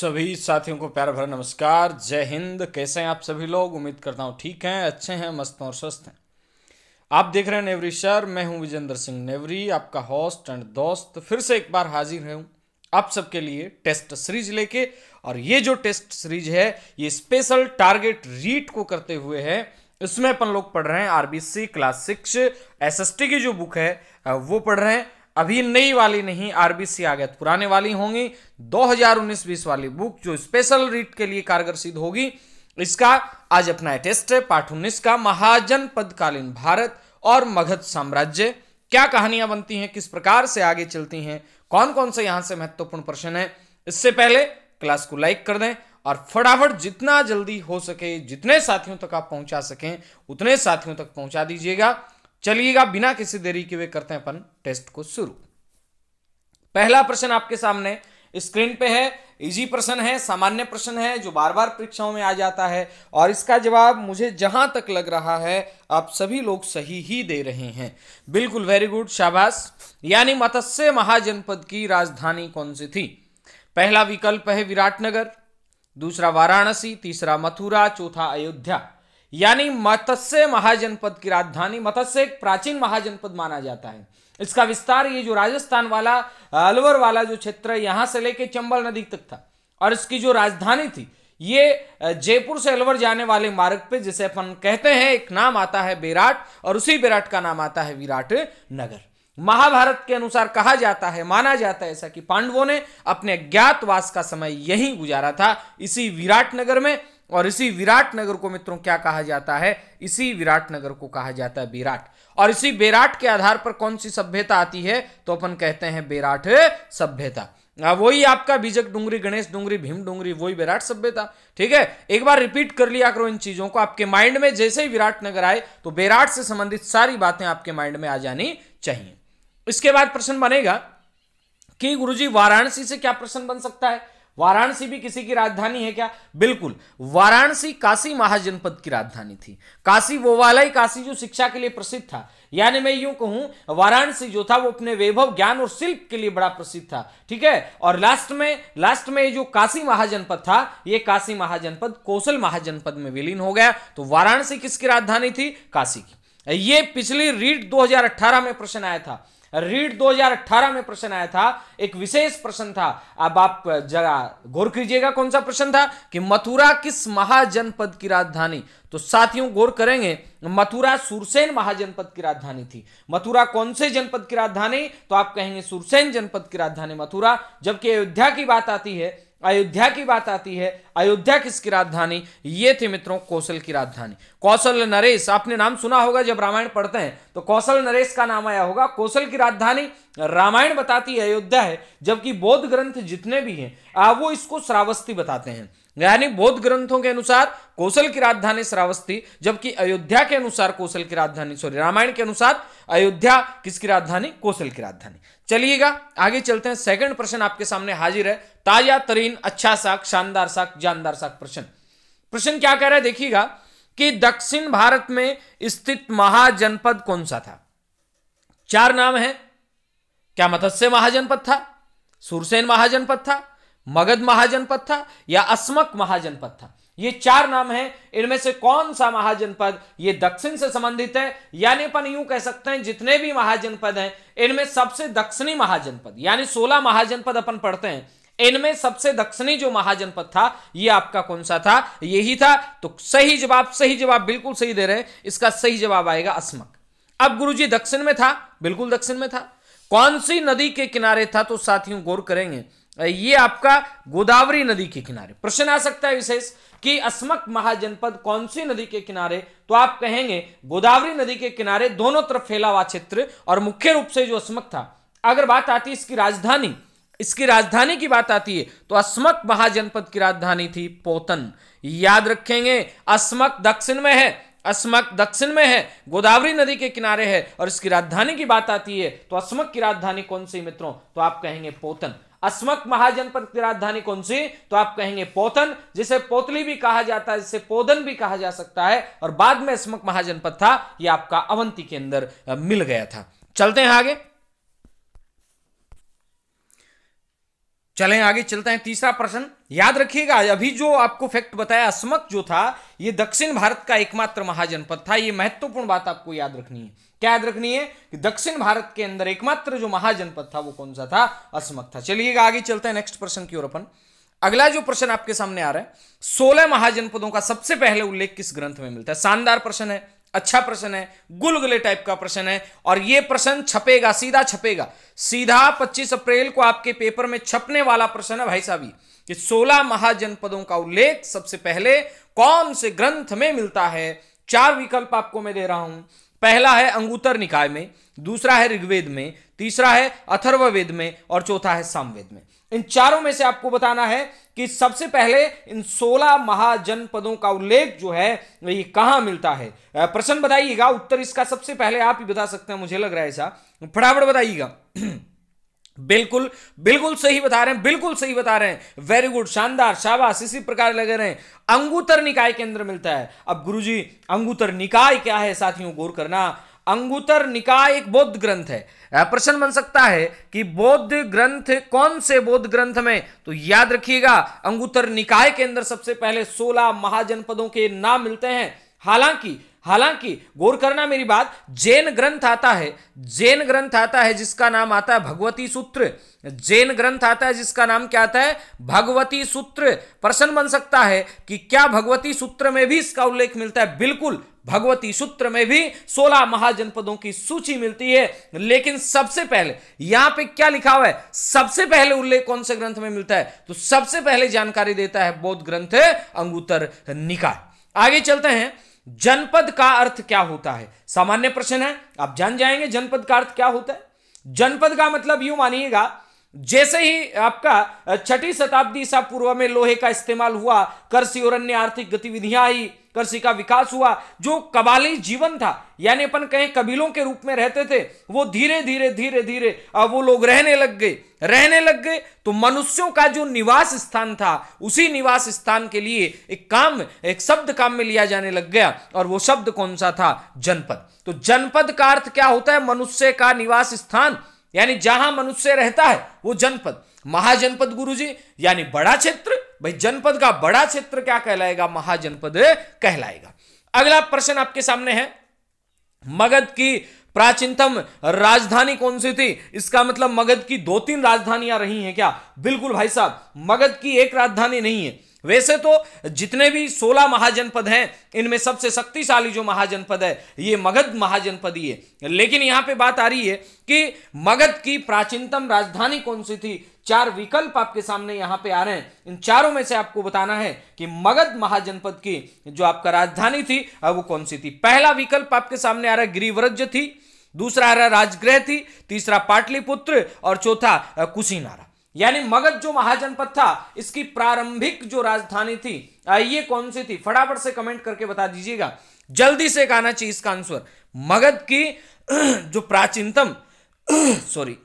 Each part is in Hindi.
सभी साथियों को प्यार भरा नमस्कार जय हिंद कैसे हैं आप सभी लोग उम्मीद करता हूँ ठीक हैं अच्छे हैं मस्त और स्वस्थ हैं आप देख रहे हैं नेवरी शर मैं हूँ विजेंद्र सिंह नेवरी आपका होस्ट एंड दोस्त फिर से एक बार हाजिर है हूँ आप सबके लिए टेस्ट सीरीज लेके और ये जो टेस्ट सीरीज है ये स्पेशल टारगेट रीट को करते हुए है इसमें अपन लोग पढ़ रहे हैं आरबीसी क्लास सिक्स एस की जो बुक है वो पढ़ रहे हैं अभी नई वाली नहीं आरबीसी आ गया तो पुराने वाली होंगी 2019-20 वाली बुक जो स्पेशल रीट के लिए कारगर सिद्ध होगी इसका आज अपना टेस्ट है पाठ उन्नीस का महाजन पदकालीन भारत और मगध साम्राज्य क्या कहानियां बनती हैं किस प्रकार से आगे चलती हैं कौन कौन से यहां से महत्वपूर्ण प्रश्न है इससे पहले क्लास को लाइक कर दें और फटाफट जितना जल्दी हो सके जितने साथियों तक आप पहुंचा सकें उतने साथियों तक पहुंचा दीजिएगा चलिएगा बिना किसी देरी के वे करते हैं अपन टेस्ट को शुरू पहला प्रश्न आपके सामने स्क्रीन पे है इजी प्रश्न है सामान्य प्रश्न है जो बार बार परीक्षाओं में आ जाता है और इसका जवाब मुझे जहां तक लग रहा है आप सभी लोग सही ही दे रहे हैं बिल्कुल वेरी गुड शाबाश यानी मत्स्य महाजनपद की राजधानी कौन सी थी पहला विकल्प है विराटनगर दूसरा वाराणसी तीसरा मथुरा चौथा अयोध्या यानी मत्स्य महाजनपद की राजधानी मत्स्य एक प्राचीन महाजनपद माना जाता है इसका विस्तार ये जो राजस्थान वाला अलवर वाला जो क्षेत्र है यहां से लेके चंबल नदी तक था और इसकी जो राजधानी थी ये जयपुर से अलवर जाने वाले मार्ग पे जिसे अपन कहते हैं एक नाम आता है बेराट और उसी बेराट का नाम आता है विराट नगर महाभारत के अनुसार कहा जाता है माना जाता है ऐसा कि पांडवों ने अपने ज्ञातवास का समय यहीं गुजारा था इसी विराट नगर में और इसी विराट नगर को मित्रों क्या कहा जाता है इसी विराट नगर को कहा जाता है विराट और इसी बेराट के आधार पर कौन सी सभ्यता आती है तो अपन कहते हैं बेराट सभ्यता वही आपका बीजक डूंगरी गणेश डूंगरी भीम डूंगरी वही विराट सभ्यता ठीक है एक बार रिपीट कर लिया करो इन चीजों को आपके माइंड में जैसे ही विराट नगर आए तो बेराट से संबंधित सारी बातें आपके माइंड में आ जानी चाहिए इसके बाद प्रश्न बनेगा कि गुरुजी वाराणसी से क्या प्रश्न बन सकता है वाराणसी भी किसी की राजधानी है क्या बिल्कुल वाराणसी काशी महाजनपद की राजधानी थी काशी वो वाला ही काशी जो शिक्षा के लिए प्रसिद्ध था यानी मैं यूं कहूं वाराणसी जो था वो अपने वैभव ज्ञान और शिल्प के लिए बड़ा प्रसिद्ध था ठीक है और लास्ट में लास्ट में जो काशी महाजनपद था ये काशी महाजनपद कौशल महाजनपद में विलीन हो गया तो वाराणसी किसकी राजधानी थी काशी की ये पिछली रीट दो में प्रश्न आया था रीड 2018 में प्रश्न आया था एक विशेष प्रश्न था अब आप जगह गौर कीजिएगा कौन सा प्रश्न था कि मथुरा किस महाजनपद की राजधानी तो साथियों गौर करेंगे मथुरा सुरसेन महाजनपद की राजधानी थी मथुरा कौन से जनपद की राजधानी तो आप कहेंगे सुरसेन जनपद की राजधानी मथुरा जबकि अयोध्या की बात आती है अयोध्या की बात आती है अयोध्या किसकी राजधानी ये थी मित्रों कौशल की राजधानी कौशल नरेश आपने नाम सुना होगा जब रामायण पढ़ते हैं तो कौशल नरेश का नाम आया होगा कौशल की राजधानी रामायण बताती है अयोध्या है जबकि बौद्ध ग्रंथ जितने भी हैं वो इसको श्रावस्ती बताते हैं यानी बौद्ध ग्रंथों के अनुसार कौशल की राजधानी श्रावस्ती जबकि अयोध्या के अनुसार कौशल की राजधानी सॉरी रामायण के अनुसार अयोध्या किसकी राजधानी कौशल की राजधानी चलिएगा आगे चलते हैं सेकंड प्रश्न आपके सामने हाजिर है ताजा तरीन अच्छा साक शानदार साक जानदार साक प्रश्न प्रश्न क्या कह रहा है देखिएगा कि दक्षिण भारत में स्थित महाजनपद कौन सा था चार नाम है क्या मत्स्य महाजनपद था सुरसेन महाजनपद था मगध महाजनपद था या अस्मक महाजनपद था ये चार नाम हैं इनमें से कौन सा महाजनपद ये दक्षिण से संबंधित है यानी अपन यूं कह सकते हैं जितने भी महाजनपद हैं इनमें सबसे दक्षिणी महाजनपद यानी सोलह महाजनपद अपन पढ़ते हैं इनमें सबसे दक्षिणी जो महाजनपद था ये आपका कौन सा था यही था तो सही जवाब सही जवाब बिल्कुल सही दे रहे हैं इसका सही जवाब आएगा अस्मक अब गुरु दक्षिण में था बिल्कुल दक्षिण में था कौन सी नदी के किनारे था तो साथियों गौर करेंगे ये आपका गोदावरी नदी के किनारे प्रश्न आ सकता है विशेष कि अस्मक महाजनपद कौन सी नदी के किनारे तो आप कहेंगे गोदावरी नदी के किनारे दोनों तरफ फैला हुआ क्षेत्र और मुख्य रूप से जो अस्मक था अगर बात आती है इसकी राजधानी इसकी राजधानी की बात आती है तो अस्मक महाजनपद की राजधानी थी पोतन याद रखेंगे अस्मक दक्षिण में है अस्मक दक्षिण में है गोदावरी नदी के किनारे है और इसकी राजधानी की बात आती है तो अस्मक की राजधानी कौन सी मित्रों तो आप कहेंगे पोतन अस्मक महाजनपद की राजधानी कौन सी तो आप कहेंगे पोतन जिसे पोतली भी कहा जाता है जिसे पोदन भी कहा जा सकता है और बाद में अस्मक महाजनपद था यह आपका अवंती के अंदर मिल गया था चलते हैं आगे चलें आगे चलते हैं तीसरा प्रश्न याद रखिएगा अभी जो आपको फैक्ट बताया अस्मक जो था ये दक्षिण भारत का एकमात्र महाजनपद था ये महत्वपूर्ण बात आपको याद रखनी है क्या याद रखनी है कि दक्षिण भारत के अंदर एकमात्र जो महाजनपद था वो कौन सा था अस्मक था चलिएगा आगे चलते हैं नेक्स्ट प्रश्न की ओर अपन अगला जो प्रश्न आपके सामने आ रहा है सोलह महाजनपदों का सबसे पहले उल्लेख किस ग्रंथ में मिलता है शानदार प्रश्न है अच्छा प्रश्न है गुलगुले टाइप का प्रश्न है और यह प्रश्न छपेगा सीधा छपेगा सीधा 25 अप्रैल को आपके पेपर में छपने वाला प्रश्न है भाई साहब ये 16 महाजनपदों का उल्लेख सबसे पहले कौन से ग्रंथ में मिलता है चार विकल्प आपको मैं दे रहा हूं पहला है अंगूतर निकाय में दूसरा है ऋग्वेद में तीसरा है अथर्ववेद में और चौथा है सामवेद में इन चारों में से आपको बताना है कि सबसे पहले इन 16 महाजनपदों का उल्लेख जो है ये कहां मिलता है प्रश्न बताइएगा उत्तर इसका सबसे पहले आप ही बता सकते हैं मुझे लग रहा है ऐसा फटाफट बताइएगा बिल्कुल बिल्कुल सही बता रहे हैं बिल्कुल सही बता रहे हैं वेरी गुड शानदार शाबाश इसी प्रकार लगे रहे हैं अंगूतर निकाय के अंदर मिलता है अब गुरुजी अंगूतर निकाय क्या है साथियों गौर करना अंगुतर निकाय एक बौद्ध ग्रंथ है प्रश्न बन सकता है कि बौद्ध ग्रंथ कौन से बौद्ध ग्रंथ में तो याद रखिएगा अंगुतर निकाय के अंदर सबसे पहले 16 महाजनपदों के नाम मिलते हैं हालांकि हालांकि गौर करना मेरी बात जैन ग्रंथ आता है जैन ग्रंथ आता है जिसका नाम आता है भगवती सूत्र जैन ग्रंथ आता है जिसका नाम क्या आता है भगवती सूत्र प्रश्न बन सकता है कि क्या भगवती सूत्र में भी इसका उल्लेख मिलता है बिल्कुल भगवती सूत्र में भी 16 महाजनपदों की सूची मिलती है लेकिन सबसे पहले यहां पे क्या लिखा हुआ है सबसे पहले उल्लेख कौन से ग्रंथ में मिलता है तो सबसे पहले जानकारी देता है बौद्ध ग्रंथ अंगूतर निकाय आगे चलते हैं जनपद का अर्थ क्या होता है सामान्य प्रश्न है आप जान जाएंगे जनपद का अर्थ क्या होता है जनपद का मतलब यूं मानिएगा जैसे ही आपका छठी शताब्दी ईसा पूर्व में लोहे का इस्तेमाल हुआ कर आर्थिक गतिविधियां आई कृषि का विकास हुआ जो कबाली जीवन था यानी अपन कहें कबीलों के रूप में रहते थे वो धीरे धीरे धीरे धीरे अब वो लोग रहने लग गए रहने लग गए तो मनुष्यों का जो निवास स्थान था उसी निवास स्थान के लिए एक काम एक शब्द काम में लिया जाने लग गया और वो शब्द कौन सा था जनपद तो जनपद का अर्थ क्या होता है मनुष्य का निवास स्थान यानी जहां मनुष्य रहता है वो जनपद महाजनपद गुरुजी यानी बड़ा क्षेत्र भाई जनपद का बड़ा क्षेत्र क्या कहलाएगा महाजनपद कहलाएगा अगला प्रश्न आपके सामने है मगध की प्राचीनतम राजधानी कौन सी थी इसका मतलब मगध की दो तीन राजधानियां रही हैं क्या बिल्कुल भाई साहब मगध की एक राजधानी नहीं है वैसे तो जितने भी 16 महाजनपद हैं इनमें सबसे शक्तिशाली जो महाजनपद है ये मगध महाजनपद ही है लेकिन यहां पे बात आ रही है कि मगध की प्राचीनतम राजधानी कौन सी थी चार विकल्प आपके सामने यहां पे आ रहे हैं इन चारों में से आपको बताना है कि मगध महाजनपद की जो आपका राजधानी थी वो कौन सी थी पहला विकल्प आपके सामने आ रहा है गिरिव्रज थी दूसरा आ रहा राजगृह थी तीसरा पाटलिपुत्र और चौथा कुशीनारा यानी मगध जो महाजनपद था इसकी प्रारंभिक जो राजधानी थी ये कौन सी थी फटाफट से कमेंट करके बता दीजिएगा जल्दी से एक आना चाहिए इसका आंसर मगध की जो प्राचीनतम सॉरी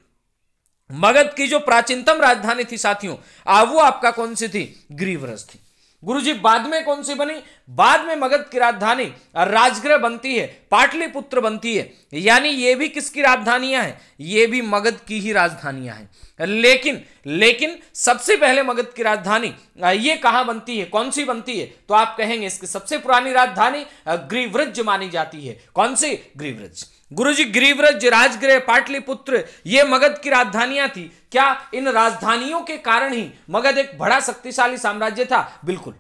मगध की जो प्राचीनतम राजधानी थी साथियों आ वो आपका कौन सी थी ग्रीवरस थी गुरुजी बाद में कौन सी बनी बाद में मगध की राजधानी राजगृह बनती है पाटलिपुत्र बनती है यानी ये भी किसकी राजधानियां हैं ये भी मगध की ही राजधानियां हैं लेकिन लेकिन सबसे पहले मगध की राजधानी ये कहां बनती है कौन सी बनती है तो आप कहेंगे इसकी सबसे पुरानी राजधानी ग्रीवृज मानी जाती है कौन सी ग्रीवृज गुरुजी गिरिव्रज राजगृह पाटलिपुत्र ये मगध की राजधानियां थी क्या इन राजधानियों के कारण ही मगध एक बड़ा शक्तिशाली साम्राज्य था बिल्कुल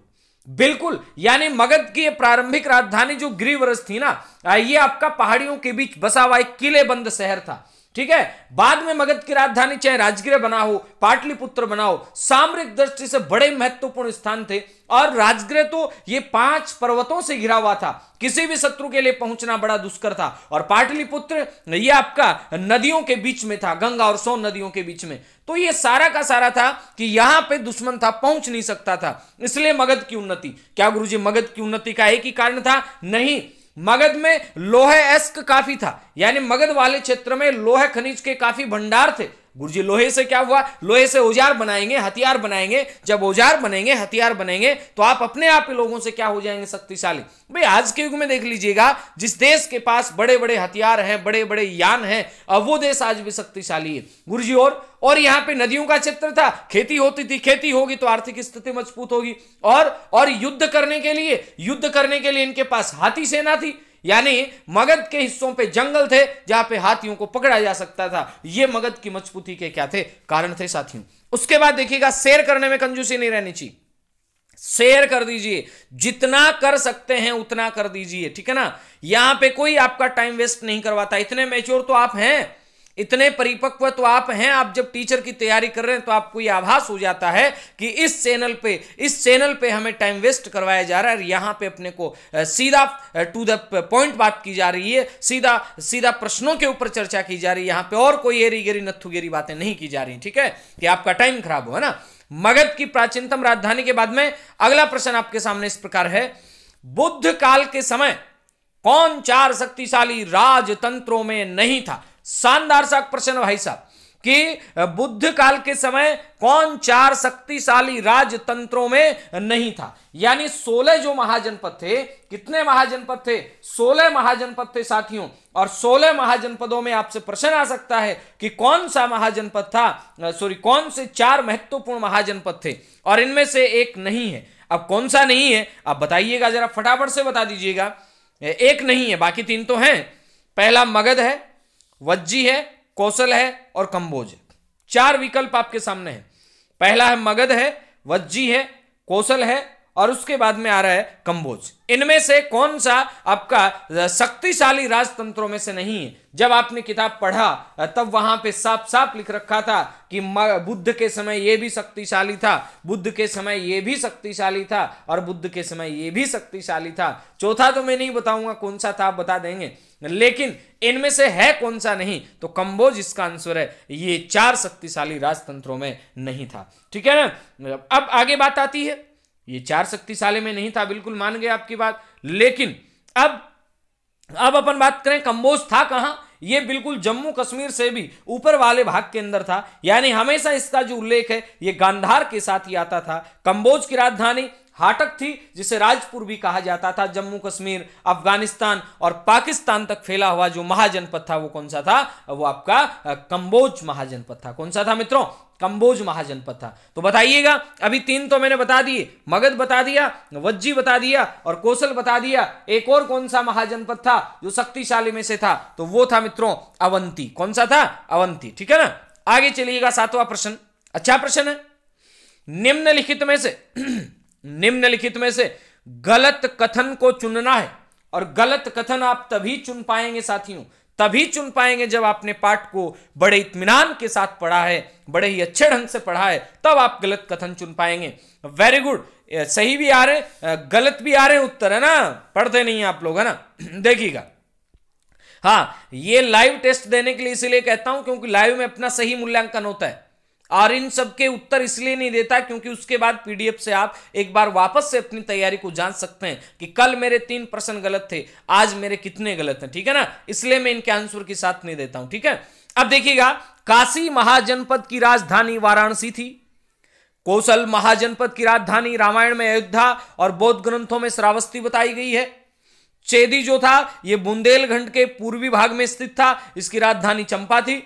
बिल्कुल यानी मगध की प्रारंभिक राजधानी जो गिरिवरज थी ना ये आपका पहाड़ियों के बीच बसा हुआ एक किलेबंद शहर था ठीक है बाद में मगध की राजधानी चाहे राजगृह बना हो पाटलिपुत्र बना हो सामरिक दृष्टि से बड़े महत्वपूर्ण स्थान थे और राजगृह तो ये पांच पर्वतों से घिरा हुआ था किसी भी शत्रु के लिए पहुंचना बड़ा दुष्कर था और पाटलिपुत्र ये आपका नदियों के बीच में था गंगा और सोन नदियों के बीच में तो ये सारा का सारा था कि यहां पे दुश्मन था पहुंच नहीं सकता था इसलिए मगध की उन्नति क्या गुरु मगध की उन्नति का एक ही कारण था नहीं मगध में लोहे एस्क काफी था यानी मगध वाले क्षेत्र में लोहे खनिज के काफी भंडार थे गुरुजी लोहे से क्या हुआ लोहे से औजार बनाएंगे हथियार बनाएंगे जब औजार बनेंगे हथियार बनेंगे तो आप अपने आप के लोगों से क्या हो जाएंगे शक्तिशाली भाई आज के युग में देख लीजिएगा जिस देश के पास बड़े बड़े हथियार हैं बड़े बड़े यान हैं अब वो देश आज भी शक्तिशाली है गुरुजी और और यहाँ पे नदियों का क्षेत्र था खेती होती थी खेती होगी तो आर्थिक स्थिति मजबूत होगी और और युद्ध करने के लिए युद्ध करने के लिए इनके पास हाथी सेना थी यानी मगध के हिस्सों पे जंगल थे जहां पे हाथियों को पकड़ा जा सकता था ये मगध की मजबूती के क्या थे कारण थे साथियों उसके बाद देखिएगा शेयर करने में कंजूसी नहीं रहनी चाहिए शेयर कर दीजिए जितना कर सकते हैं उतना कर दीजिए ठीक है ना यहां पे कोई आपका टाइम वेस्ट नहीं करवाता इतने मेच्योर तो आप हैं इतने परिपक्व तो आप हैं आप जब टीचर की तैयारी कर रहे हैं तो आपको यह आभास हो जाता है कि इस चैनल पे इस चैनल पे हमें टाइम वेस्ट करवाया जा रहा है और यहां पे अपने को सीधा टू द पॉइंट बात की जा रही है सीधा सीधा प्रश्नों के ऊपर चर्चा की जा रही है यहां पे और कोई एरी गेरी नत्थु गेरी बातें नहीं की जा रही ठीक है कि आपका टाइम खराब हुआ ना मगध की प्राचीनतम राजधानी के बाद में अगला प्रश्न आपके सामने इस प्रकार है बुद्ध काल के समय कौन चार शक्तिशाली राजतंत्रों में नहीं था शानदार सा प्रश्न भाई साहब कि बुद्ध काल के समय कौन चार शक्तिशाली राजतंत्रों में नहीं था यानी सोलह जो महाजनपद थे कितने महाजनपद थे सोलह महाजनपद थे साथियों और सोलह महाजनपदों में आपसे प्रश्न आ सकता है कि कौन सा महाजनपद था सॉरी कौन से चार महत्वपूर्ण महाजनपद थे और इनमें से एक नहीं है अब कौन सा नहीं है आप बताइएगा जरा फटाफट से बता दीजिएगा एक नहीं है बाकी तीन तो हैं पहला मगध है वज्जी है कौशल है और कंबोज है चार विकल्प आपके सामने हैं पहला है मगध है वज्जी है कौशल है और उसके बाद में आ रहा है कंबोज इनमें से कौन सा आपका शक्तिशाली राजतंत्रों में से नहीं है जब आपने किताब पढ़ा तब वहां पे साफ साफ लिख रखा था कि बुद्ध के समय यह भी शक्तिशाली था बुद्ध के समय यह भी शक्तिशाली था और बुद्ध के समय यह भी शक्तिशाली था चौथा तो मैं नहीं बताऊंगा कौन सा था आप बता देंगे लेकिन इनमें से है कौन सा नहीं तो कंबोज इसका आंसर है ये चार शक्तिशाली राजतंत्रों में नहीं था ठीक है ना अब आगे बात आती है ये चार शक्तिशाली में नहीं था बिल्कुल मान गए आपकी बात लेकिन अब अब अपन बात करें कंबोज था कहां ये बिल्कुल जम्मू कश्मीर से भी ऊपर वाले भाग के अंदर था यानी हमेशा इसका जो उल्लेख है ये गांधार के साथ ही आता था कंबोज की राजधानी हाटक थी जिसे राजपुर भी कहा जाता था जम्मू कश्मीर अफगानिस्तान और पाकिस्तान तक फैला हुआ जो महाजनपद था वो कौन सा था वो आपका कंबोज महाजनपद था कौन सा था मित्रों कंबोज महाजनपद था तो बताइएगा अभी तीन तो मैंने बता दिए मगध बता दिया वज्जी बता दिया और कौशल बता दिया एक और कौन सा महाजनपद था जो शक्तिशाली में से था तो वो था मित्रों अवंती कौन सा था अवंती ठीक है ना आगे चलिएगा सातवां प्रश्न अच्छा प्रश्न है निम्नलिखित में से निम्नलिखित में से गलत कथन को चुनना है और गलत कथन आप तभी चुन पाएंगे साथियों तभी चुन पाएंगे जब आपने पाठ को बड़े इत्मीनान के साथ पढ़ा है बड़े ही अच्छे ढंग से पढ़ा है तब आप गलत कथन चुन पाएंगे वेरी गुड सही भी आ रहे गलत भी आ रहे उत्तर है ना पढ़ते नहीं आप लोग है ना देखिएगा हाँ ये लाइव टेस्ट देने के लिए इसीलिए कहता हूं क्योंकि लाइव में अपना सही मूल्यांकन होता है और इन सब के उत्तर इसलिए नहीं देता क्योंकि उसके बाद पीडीएफ से आप एक बार वापस से अपनी तैयारी को जान सकते हैं कि कल मेरे तीन प्रश्न गलत थे आज मेरे कितने गलत हैं ठीक है ना इसलिए मैं इनके आंसर के साथ नहीं देता हूं ठीक है अब देखिएगा काशी महाजनपद की राजधानी वाराणसी थी कौशल महाजनपद की राजधानी रामायण में अयोध्या और बौद्ध ग्रंथों में श्रावस्ती बताई गई है चेदी जो था यह बुंदेलखंड के पूर्वी भाग में स्थित था इसकी राजधानी चंपा थी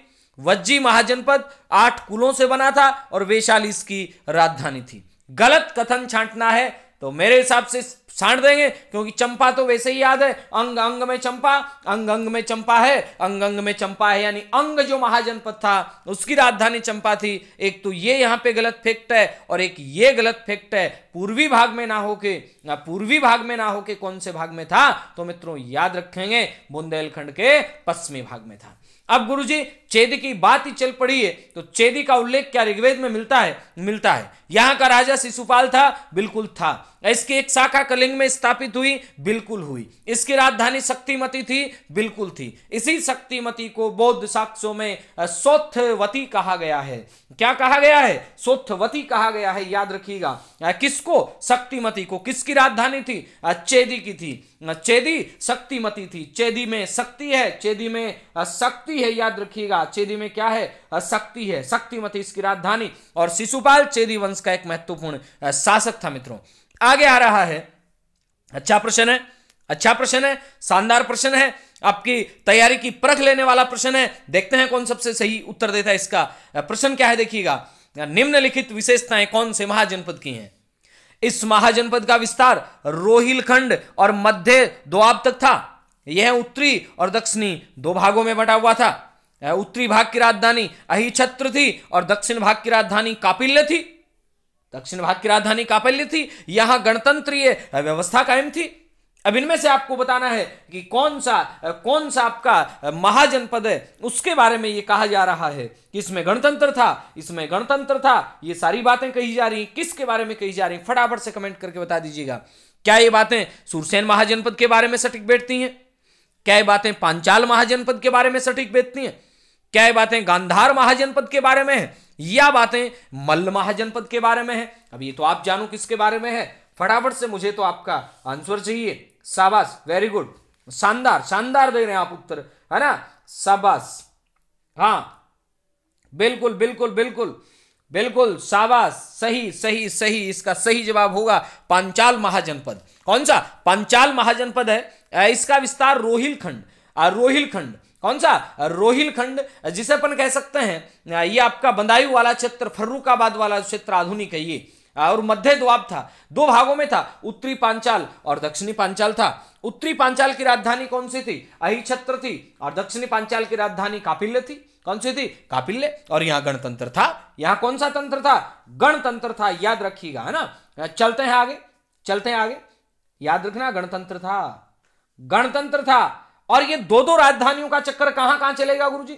वज्जी महाजनपद आठ कुलों से बना था और वैशाली इसकी राजधानी थी गलत कथन छांटना है तो मेरे हिसाब से छाट देंगे क्योंकि चंपा तो वैसे ही याद है अंग अंग में चंपा अंग अंग में चंपा है अंग अंग में चंपा है यानी अंग जो महाजनपद था उसकी राजधानी चंपा थी एक तो ये यहां पे गलत फैक्ट है और एक ये गलत फैक्ट है पूर्वी भाग में ना होके ना पूर्वी भाग में ना होके कौन से भाग में था तो मित्रों याद रखेंगे बुंदेलखंड के पश्चिमी भाग में था अब गुरुजी चेदी की बात ही चल पड़ी है तो चेदी का उल्लेख क्या ऋग्वेद में मिलता है मिलता है यहां का राजा शिशुपाल था बिल्कुल था इसकी एक शाखा कलिंग में स्थापित हुई बिल्कुल हुई इसकी राजधानी शक्तिमती थी बिल्कुल थी इसी शक्तिमती को बौद्ध साक्ष्यों में सोथवती कहा गया है क्या कहा गया है सोथवती कहा गया है याद रखिएगा किसको शक्तिमती को किसकी राजधानी थी चेदी की थी चेदी शक्तिमती थी चेदी में शक्ति है चेदी में शक्ति है याद रखिएगा का चेदी में क्या है शक्ति है शक्तिमती इसकी राजधानी और शिशुपाल चेदी वंश का एक महत्वपूर्ण शासक था मित्रों आगे आ रहा है अच्छा प्रश्न है अच्छा प्रश्न है शानदार प्रश्न है आपकी तैयारी की परख लेने वाला प्रश्न है देखते हैं कौन सबसे सही उत्तर देता है इसका प्रश्न क्या है देखिएगा निम्नलिखित विशेषताएं कौन से महाजनपद की हैं इस महाजनपद का विस्तार रोहिलखंड और मध्य दोआब तक था यह उत्तरी और दक्षिणी दो भागों में बटा हुआ था उत्तरी भाग की राजधानी अहिछत्र थी और दक्षिण भाग की राजधानी कापिल्य थी दक्षिण भाग की राजधानी कापिल्य थी यहां गणतंत्रीय व्यवस्था कायम थी अब इनमें से आपको बताना है कि कौन सा कौन सा आपका महाजनपद है उसके बारे में ये कहा जा रहा है कि इसमें गणतंत्र था इसमें गणतंत्र था ये सारी बातें कही जा रही किसके बारे में कही जा रही फटाफट से कमेंट करके बता दीजिएगा क्या ये बातें सुरसेन महाजनपद के बारे में सटीक बैठती हैं क्या ये बातें पांचाल महाजनपद के बारे में सटीक बैठती हैं क्या ये बातें गांधार महाजनपद के बारे में है या बातें मल्ल महाजनपद के बारे में है अब ये तो आप जानो किसके बारे में है फटाफट से मुझे तो आपका आंसर चाहिए शाबाश वेरी गुड शानदार शानदार दे रहे हैं आप उत्तर है ना शाबाश हाँ बिल्कुल बिल्कुल बिल्कुल बिल्कुल शाबाश सही सही सही इसका सही जवाब होगा पांचाल महाजनपद कौन सा पांचाल महाजनपद है इसका विस्तार रोहिलखंड रोहिलखंड कौन सा रोहिलखंड जिसे अपन कह सकते हैं ये आपका बंदायु वाला क्षेत्र फर्रुखाबाद वाला क्षेत्र आधुनिक है ये और मध्य द्वाब था दो भागों में था उत्तरी पांचाल और दक्षिणी पांचाल था उत्तरी पांचाल की राजधानी कौन सी थी छत्र थी और दक्षिणी पांचाल की राजधानी कापिल्य थी कौन सी थी कापिल्य और यहां गणतंत्र था यहां कौन सा तंत्र था गणतंत्र था याद रखिएगा है ना चलते हैं आगे चलते हैं आगे याद रखना गणतंत्र था गणतंत्र था और ये दो दो राजधानियों का चक्कर कहां कहां चलेगा गुरु जी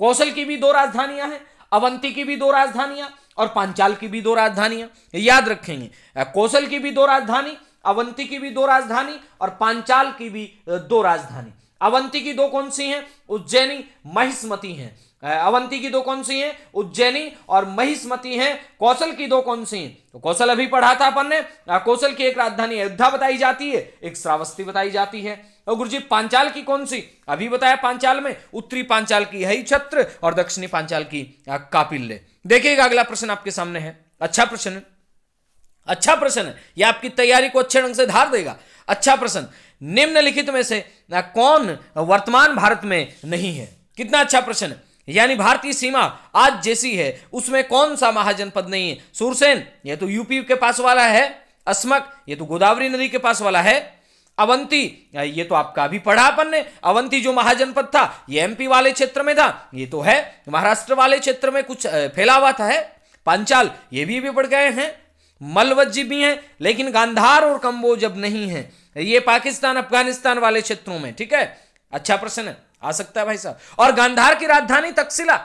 कौशल की भी दो राजधानियां हैं अवंती की भी दो राजधानियां और पांचाल की भी दो राजधानियां याद रखेंगे कौशल की भी दो राजधानी अवंती की भी दो राजधानी और पांचाल की भी दो राजधानी अवंती की दो कौन सी हैं उज्जैनी महिस्मती हैं अवंती की दो कौन सी हैं उज्जैनी और महिष्मती हैं कौशल की दो कौन सी हैं तो कौशल अभी पढ़ा था अपन ने कौशल की एक राजधानी अयोध्या बताई जाती है एक श्रावस्ती बताई जाती है और गुरु जी पांचाल की कौन सी अभी बताया पांचाल में उत्तरी पांचाल की हई छत्र और दक्षिणी पांचाल की कापिल्य देखिएगा अगला प्रश्न आपके सामने है अच्छा प्रश्न अच्छा प्रश्न है यह आपकी तैयारी को अच्छे ढंग से धार देगा अच्छा प्रश्न निम्नलिखित में से कौन वर्तमान भारत में नहीं है कितना अच्छा प्रश्न है यानी भारतीय सीमा आज जैसी है उसमें कौन सा महाजनपद नहीं है सुरसेन यह तो यूपी के पास वाला है अस्मक ये तो गोदावरी नदी के पास वाला है अवंती ये तो आपका भी पढ़ा अपन ने अवंती जो महाजनपद था ये एमपी वाले क्षेत्र में था ये तो है महाराष्ट्र वाले क्षेत्र में कुछ फैला हुआ था है पांचाल ये भी भी पड़ गए हैं मलवज्जी भी हैं लेकिन गांधार और कंबोज अब नहीं है ये पाकिस्तान अफगानिस्तान वाले क्षेत्रों में ठीक है अच्छा प्रश्न है आ सकता है भाई साहब और गांधार की राजधानी तकसिला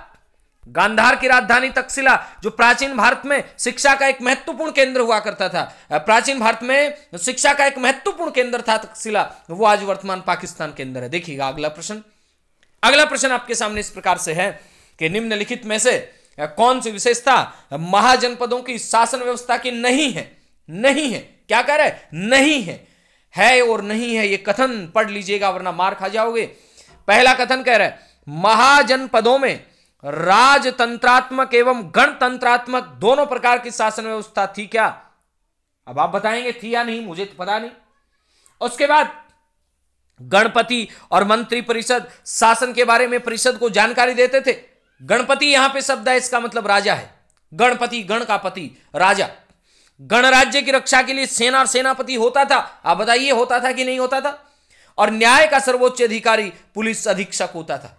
गांधार की राजधानी तकसिला जो प्राचीन भारत में शिक्षा का एक महत्वपूर्ण केंद्र हुआ करता था प्राचीन भारत में शिक्षा का एक महत्वपूर्ण केंद्र था तकसिला वो आज वर्तमान पाकिस्तान के अंदर है देखिएगा अगला प्रश्न अगला प्रश्न आपके सामने इस प्रकार से है कि निम्नलिखित में से कौन सी विशेषता महाजनपदों की शासन व्यवस्था की नहीं है नहीं है क्या कह रहे नहीं है है और नहीं है ये कथन पढ़ लीजिएगा वरना मार खा जाओगे पहला कथन कह रहा है महाजनपदों में राजतंत्रात्मक एवं गणतंत्रात्मक दोनों प्रकार की शासन व्यवस्था थी क्या अब आप बताएंगे थी या नहीं मुझे तो पता नहीं उसके बाद गणपति और मंत्री परिषद शासन के बारे में परिषद को जानकारी देते थे गणपति यहां पे शब्द है इसका मतलब राजा है गणपति गण का पति राजा गणराज्य की रक्षा के लिए सेना और सेनापति होता था आप बताइए होता था कि नहीं होता था और न्याय का सर्वोच्च अधिकारी पुलिस अधीक्षक होता था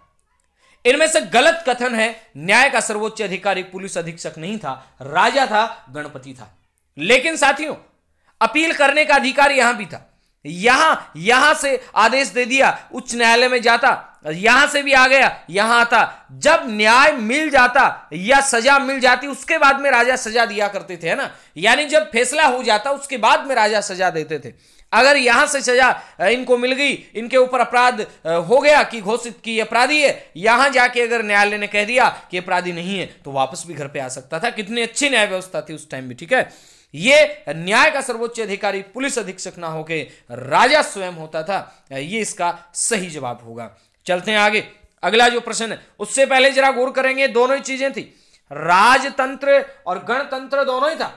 इनमें से गलत कथन है न्याय का सर्वोच्च अधिकारी पुलिस अधीक्षक नहीं था राजा था गणपति था लेकिन साथियों अपील करने का अधिकार यहां भी था यहां यहां से आदेश दे दिया उच्च न्यायालय में जाता यहां से भी आ गया यहां आता जब न्याय मिल जाता या सजा मिल जाती उसके बाद में राजा सजा दिया करते थे है ना यानी जब फैसला हो जाता उसके बाद में राजा सजा देते थे अगर यहां से सजा इनको मिल गई इनके ऊपर अपराध हो गया कि घोषित की अपराधी है यहां जाके अगर न्यायालय ने कह दिया कि अपराधी नहीं है तो वापस भी घर पे आ सकता था कितनी अच्छी न्याय व्यवस्था थी उस टाइम भी ठीक है ये न्याय का सर्वोच्च अधिकारी पुलिस अधीक्षक ना होके राजा स्वयं होता था ये इसका सही जवाब होगा चलते हैं आगे अगला जो प्रश्न है उससे पहले जरा गौर करेंगे दोनों ही चीजें थी राजतंत्र और गणतंत्र दोनों ही था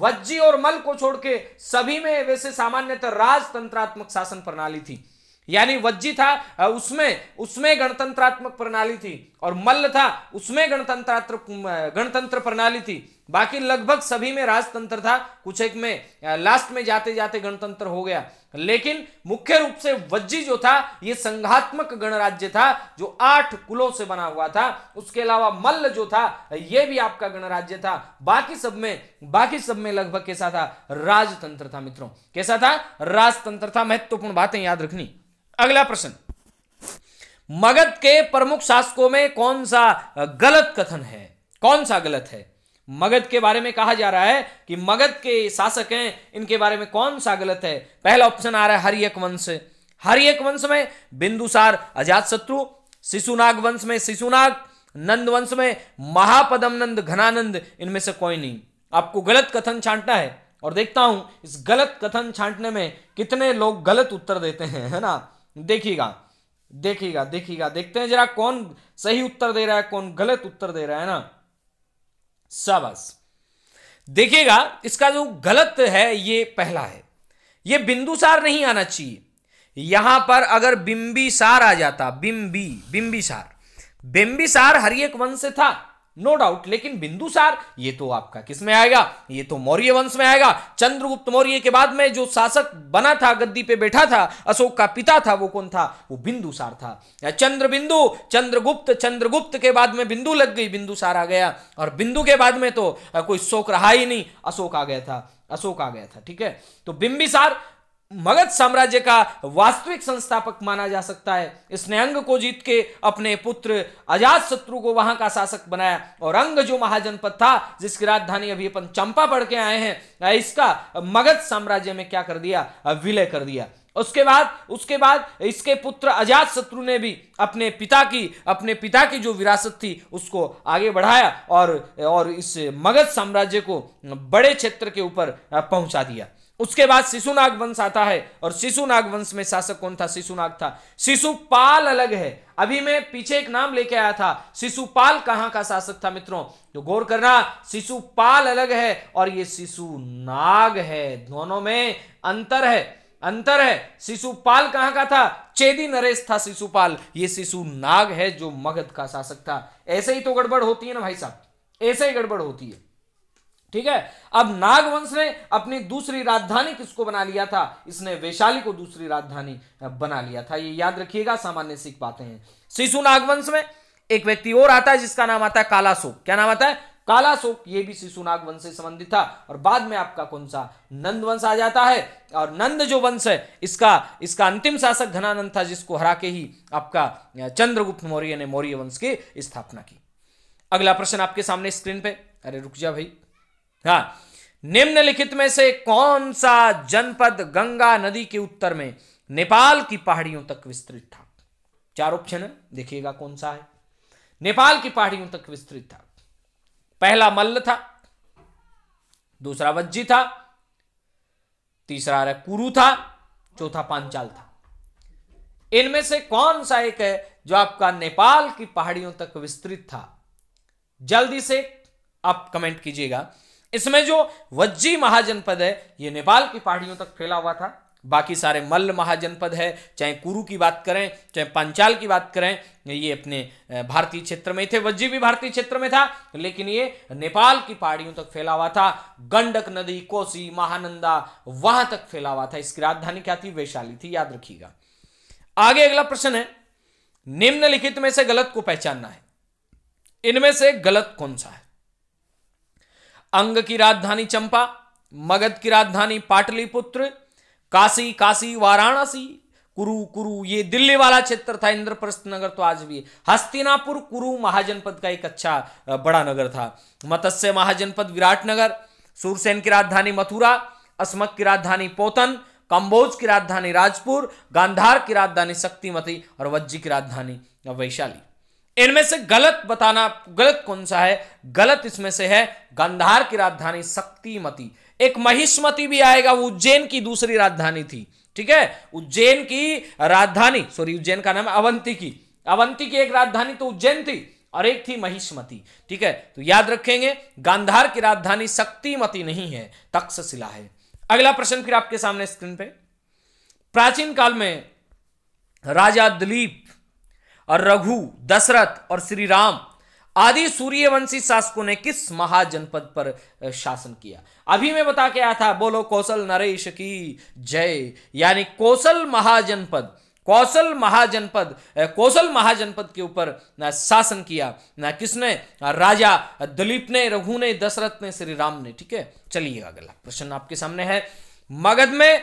वज्जी और मल को छोड़ के सभी में वैसे सामान्यतः राजतंत्रात्मक शासन प्रणाली थी यानी वज्जी था उसमें उसमें गणतंत्रात्मक प्रणाली थी और मल्ल था उसमें गणतंत्रात्मक गणतंत्र प्रणाली थी बाकी लगभग सभी में राजतंत्र था कुछ एक में लास्ट में जाते जाते गणतंत्र हो गया लेकिन मुख्य रूप से वज्जी जो था यह संघात्मक गणराज्य था जो आठ कुलों से बना हुआ था उसके अलावा मल्ल जो था यह भी आपका गणराज्य था बाकी सब में बाकी सब में लगभग कैसा था राजतंत्र था मित्रों कैसा था राजतंत्र था महत्वपूर्ण बातें याद रखनी अगला प्रश्न मगध के प्रमुख शासकों में कौन सा गलत कथन है कौन सा गलत है मगध के बारे में कहा जा रहा है कि मगध के शासक हैं इनके बारे में कौन सा गलत है पहला ऑप्शन आ रहा है हरियक वंश हरियक वंश में बिंदुसार अजात शत्रु शिशुनाग वंश में शिशुनाग नंद वंश में महापदम नंद घनानंद इनमें से कोई नहीं आपको गलत कथन छांटना है और देखता हूं इस गलत कथन छांटने में कितने लोग गलत उत्तर देते हैं है ना देखिएगा देखिएगा देखिएगा देखते हैं जरा कौन सही उत्तर दे रहा है कौन गलत उत्तर दे रहा है ना शाबाश देखिएगा इसका जो गलत है ये पहला है ये बिंदुसार नहीं आना चाहिए यहां पर अगर बिंबिसार आ जाता बिंबी बिंबिसार बिंबिसार हरियक वंश से था नो डाउट लेकिन बिंदुसार ये तो आपका किस में आएगा ये तो मौर्य वंश में आएगा चंद्रगुप्त मौर्य के बाद में जो शासक बना था गद्दी पे बैठा था अशोक का पिता था वो कौन था वो बिंदुसार था चंद्र बिंदु चंद्रगुप्त चंद्रगुप्त के बाद में बिंदु लग गई बिंदुसार आ गया और बिंदु के बाद में तो कोई शोक रहा ही नहीं अशोक आ गया था अशोक आ गया था ठीक है तो बिंबिसार मगध साम्राज्य का वास्तविक संस्थापक माना जा सकता है इसने अंग को जीत के अपने पुत्र अजात शत्रु को वहां का शासक बनाया और अंग जो महाजनपद था जिसकी राजधानी अभी अपन चंपा पढ़ के आए हैं इसका मगध साम्राज्य में क्या कर दिया विलय कर दिया उसके बाद उसके बाद इसके पुत्र अजात शत्रु ने भी अपने पिता की अपने पिता की जो विरासत थी उसको आगे बढ़ाया और और इस मगध साम्राज्य को बड़े क्षेत्र के ऊपर पहुंचा दिया उसके बाद शिशुनाग वंश आता है और शिशुनाग वंश में शासक कौन था शिशुनाग था शिशुपाल अलग है अभी मैं पीछे एक नाम लेके आया था शिशुपाल कहां का शासक था मित्रों तो गौर करना शिशुपाल अलग है और ये शिशुनाग है दोनों में अंतर है अंतर है शिशुपाल कहां का था चेदी नरेश था शिशुपाल ये शिशु नाग है जो मगध का शासक था ऐसे ही तो गड़बड़ होती है ना भाई साहब ऐसे ही गड़बड़ होती है ठीक है अब नागवंश ने अपनी दूसरी राजधानी किसको बना लिया था इसने वैशाली को दूसरी राजधानी बना लिया था ये याद रखिएगा सामान्य सीख पाते हैं शिशु नागवंश में एक व्यक्ति और आता है जिसका नाम आता है कालाशोक क्या नाम आता है कालाशोक ये भी शिशु नागवंश से संबंधित था और बाद में आपका कौन सा नंद वंश आ जाता है और नंद जो वंश है इसका इसका अंतिम शासक घनानंद था जिसको हरा के ही आपका चंद्रगुप्त मौर्य ने मौर्य वंश की स्थापना की अगला प्रश्न आपके सामने स्क्रीन पे अरे रुक जा भाई हाँ निम्नलिखित में से कौन सा जनपद गंगा नदी के उत्तर में नेपाल की पहाड़ियों तक विस्तृत था चार ऑप्शन है देखिएगा कौन सा है नेपाल की पहाड़ियों तक विस्तृत था पहला मल्ल था दूसरा वज्जी था तीसरा कुरु था चौथा पांचाल था इनमें से कौन सा एक है जो आपका नेपाल की पहाड़ियों तक विस्तृत था जल्दी से आप कमेंट कीजिएगा इसमें जो वज्जी महाजनपद है ये नेपाल की पहाड़ियों तक फैला हुआ था बाकी सारे मल्ल महाजनपद है चाहे कुरु की बात करें चाहे पंचाल की बात करें ये अपने भारतीय क्षेत्र में थे वज्जी भी भारतीय क्षेत्र में था लेकिन ये नेपाल की पहाड़ियों तक फैला हुआ था गंडक नदी कोसी महानंदा वहां तक फैला हुआ था इसकी राजधानी क्या थी वैशाली थी याद रखिएगा आगे अगला प्रश्न है निम्नलिखित में से गलत को पहचानना है इनमें से गलत कौन सा है अंग की राजधानी चंपा मगध की राजधानी पाटलिपुत्र काशी काशी वाराणसी कुरु कुरु ये दिल्ली वाला क्षेत्र था इंद्रप्रस्थ नगर तो आज भी हस्तिनापुर कुरु महाजनपद का एक अच्छा बड़ा नगर था मत्स्य महाजनपद विराटनगर सूरसेन की राजधानी मथुरा अस्मक की राजधानी पोतन कंबोज की राजधानी राजपुर गांधार की राजधानी शक्तिमती और वज्जी की राजधानी वैशाली इनमें से गलत बताना गलत कौन सा है गलत इसमें से है गंधार की राजधानी शक्तिमती एक महिष्मती भी आएगा वो उज्जैन की दूसरी राजधानी थी ठीक है उज्जैन की राजधानी सॉरी उज्जैन का नाम अवंती की अवंती की एक राजधानी तो उज्जैन थी और एक थी महिष्मती ठीक है तो याद रखेंगे गांधार की राजधानी शक्तिमती नहीं है तक्षशिला है अगला प्रश्न फिर आपके सामने स्क्रीन पे प्राचीन काल में राजा दिलीप और रघु दशरथ और श्री राम आदि सूर्यवंशी शासकों ने किस महाजनपद पर शासन किया अभी मैं बता के आया था बोलो कौशल नरेश की जय यानी कौशल महाजनपद कौशल महाजनपद कौशल महाजनपद के ऊपर शासन किया ना किसने राजा दिलीप ने रघु ने दशरथ ने श्री राम ने ठीक है चलिए अगला प्रश्न आपके सामने है मगध में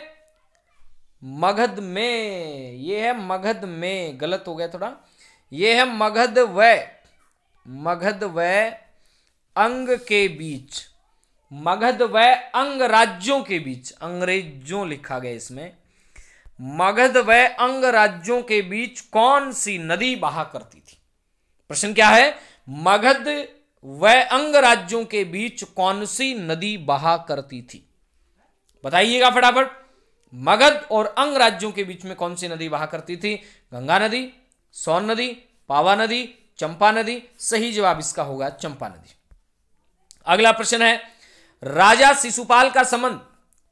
मगध में ये है मगध में गलत हो गया थोड़ा ये है मगध व मगध व अंग के बीच मगध व अंग राज्यों के बीच अंग्रेजों लिखा गया इसमें मगध व अंग राज्यों के बीच कौन सी नदी बहा करती थी प्रश्न क्या है मगध व अंग राज्यों के बीच कौन सी नदी बहा करती थी बताइएगा फटाफट मगध और अंग राज्यों के बीच में कौन सी नदी बहा करती थी गंगा नदी सोन नदी पावा नदी चंपा नदी सही जवाब इसका होगा चंपा नदी अगला प्रश्न है राजा शिशुपाल का संबंध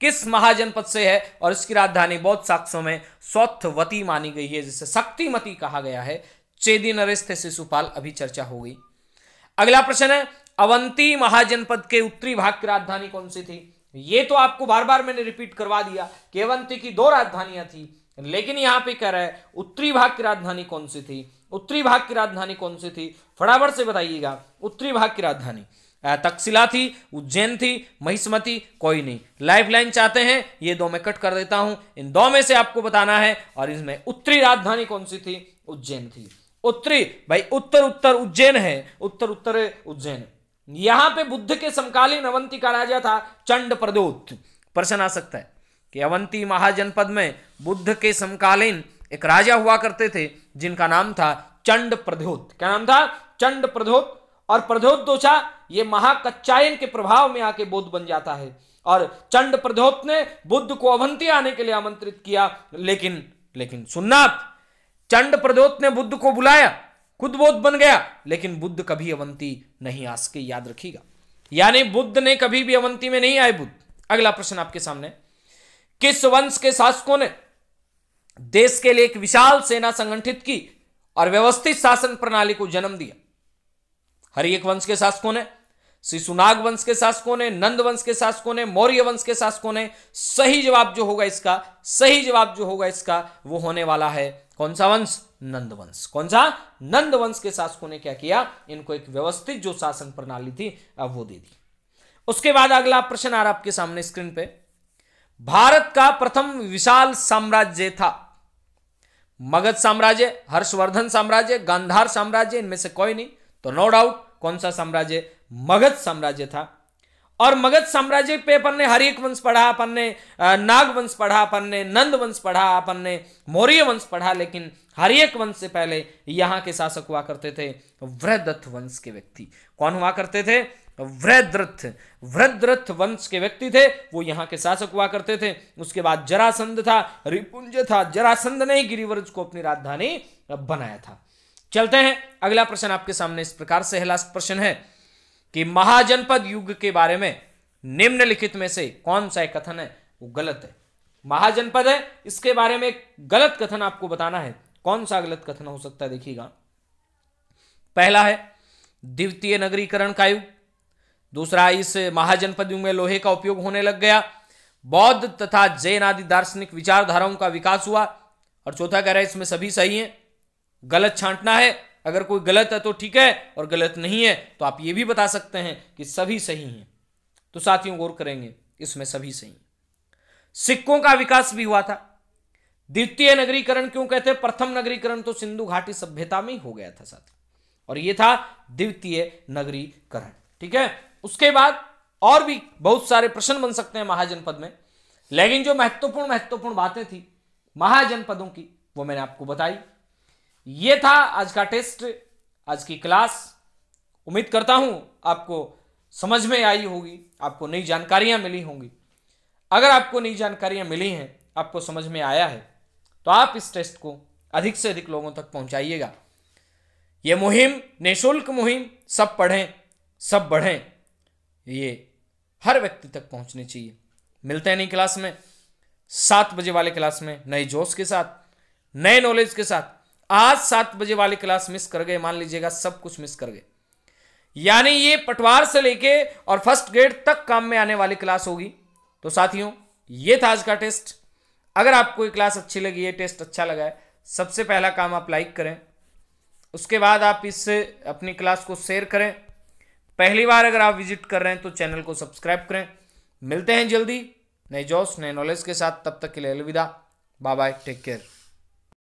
किस महाजनपद से है और इसकी राजधानी बौद्ध साक्ष्यों में सौथवती मानी गई है जिसे शक्तिमती कहा गया है चेदी नरेश थे शिशुपाल अभी चर्चा हो गई अगला प्रश्न है अवंती महाजनपद के उत्तरी भाग की राजधानी कौन सी थी ये तो आपको बार बार मैंने रिपीट करवा दिया कि अवंती की दो राजधानियां थी लेकिन यहां पे कह रहा है उत्तरी भाग की राजधानी कौन सी थी उत्तरी भाग की राजधानी कौन सी थी फटाफट से बताइएगा उत्तरी भाग की राजधानी तकशिला थी उज्जैन थी महिस्मती कोई नहीं लाइफ लाइन चाहते हैं ये दो मैं कट कर देता हूं इन दो में से आपको बताना है और इसमें उत्तरी राजधानी कौन सी थी उज्जैन थी उत्तरी भाई उत्तर उत्तर उज्जैन है उत्तर उत्तर उज्जैन यहां पे बुद्ध के समकालीन अवंती का राजा था चंड प्रदोत प्रश्न आ सकता है कि अवंती महाजनपद में बुद्ध के समकालीन एक राजा हुआ करते थे जिनका नाम था चंड प्रद्योत क्या नाम था चंड प्रद्योत और प्रद्योत दोषा ये महाकच्चायन के प्रभाव में आके बोध बन जाता है और चंड प्रद्योत ने बुद्ध को अवंती आने के लिए आमंत्रित किया लेकिन लेकिन सुनना चंड प्रद्योत ने बुद्ध को बुलाया खुद बोध बन गया लेकिन बुद्ध कभी अवंती नहीं आ सके याद रखिएगा यानी बुद्ध ने कभी भी अवंती में नहीं आए बुद्ध अगला प्रश्न आपके सामने किस वंश के शासकों ने देश के लिए एक विशाल सेना संगठित की और व्यवस्थित शासन प्रणाली को जन्म दिया हर एक वंश के शासकों ने शिशुनाग वंश के शासकों ने नंद वंश के शासकों ने मौर्य वंश के शासकों ने सही जवाब जो होगा इसका सही जवाब जो होगा इसका वो होने वाला है कौन सा वंश नंद वंश कौन सा नंद वंश के शासकों ने क्या किया इनको एक व्यवस्थित जो शासन प्रणाली थी वो दे दी उसके बाद अगला प्रश्न आ रहा आपके सामने स्क्रीन पर भारत का प्रथम विशाल साम्राज्य था मगध साम्राज्य हर्षवर्धन साम्राज्य गांधार साम्राज्य इनमें से कोई नहीं तो नो डाउट कौन सा साम्राज्य मगध साम्राज्य था और मगध साम्राज्य पे अपन ने हरिक वंश पढ़ा अपन ने नाग वंश पढ़ा अपन ने नंद वंश पढ़ा अपन ने मौर्य वंश पढ़ा लेकिन हरियक वंश से पहले यहां के शासक हुआ करते थे वृदत्त वंश के व्यक्ति कौन हुआ करते थे वृद्रथ वृद्रथ वंश के व्यक्ति थे वो यहाँ के शासक हुआ करते थे उसके बाद जरासंध था रिपुंज था जरासंध ने गिरिवर्ज को अपनी राजधानी बनाया था चलते हैं अगला प्रश्न आपके सामने इस प्रकार से है लास्ट प्रश्न है कि महाजनपद युग के बारे में निम्नलिखित में से कौन सा एक कथन है वो गलत है महाजनपद है इसके बारे में गलत कथन आपको बताना है कौन सा गलत कथन हो सकता है देखिएगा पहला है द्वितीय नगरीकरण का युग दूसरा इस महाजनपद में लोहे का उपयोग होने लग गया बौद्ध तथा जैन आदि दार्शनिक विचारधाराओं का विकास हुआ और चौथा कह रहा है इसमें सभी सही है गलत छांटना है अगर कोई गलत है तो ठीक है और गलत नहीं है तो आप ये भी बता सकते हैं कि सभी सही हैं तो साथियों गौर करेंगे इसमें सभी सही हैं सिक्कों का विकास भी हुआ था द्वितीय नगरीकरण क्यों कहते हैं प्रथम नगरीकरण तो सिंधु घाटी सभ्यता में ही हो गया था साथ और यह था द्वितीय नगरीकरण ठीक है उसके बाद और भी बहुत सारे प्रश्न बन सकते हैं महाजनपद में लेकिन जो महत्वपूर्ण महत्वपूर्ण बातें थी महाजनपदों की वो मैंने आपको बताई ये था आज का टेस्ट आज की क्लास उम्मीद करता हूं आपको समझ में आई होगी आपको नई जानकारियां मिली होंगी अगर आपको नई जानकारियां मिली हैं आपको समझ में आया है तो आप इस टेस्ट को अधिक से अधिक लोगों तक पहुंचाइएगा यह मुहिम निःशुल्क मुहिम सब पढ़ें सब बढ़ें ये हर व्यक्ति तक पहुंचनी चाहिए मिलते हैं नहीं क्लास में सात बजे वाले क्लास में नए जोश के साथ नए नॉलेज के साथ आज सात बजे वाली क्लास मिस कर गए मान लीजिएगा सब कुछ मिस कर गए यानी ये पटवार से लेके और फर्स्ट ग्रेड तक काम में आने वाली क्लास होगी तो साथियों ये था आज का टेस्ट अगर आपको ये क्लास अच्छी लगी है टेस्ट अच्छा लगा है सबसे पहला काम आप लाइक करें उसके बाद आप इससे अपनी क्लास को शेयर करें पहली बार अगर आप विजिट कर रहे हैं तो चैनल को सब्सक्राइब करें मिलते हैं जल्दी नए जोश नए नॉलेज के साथ तब तक के लिए अलविदा बाय बाय टेक केयर